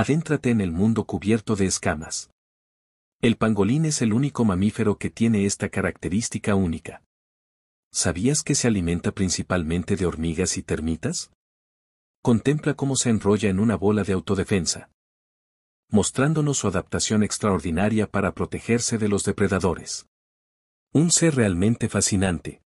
Adéntrate en el mundo cubierto de escamas. El pangolín es el único mamífero que tiene esta característica única. ¿Sabías que se alimenta principalmente de hormigas y termitas? Contempla cómo se enrolla en una bola de autodefensa, mostrándonos su adaptación extraordinaria para protegerse de los depredadores. Un ser realmente fascinante.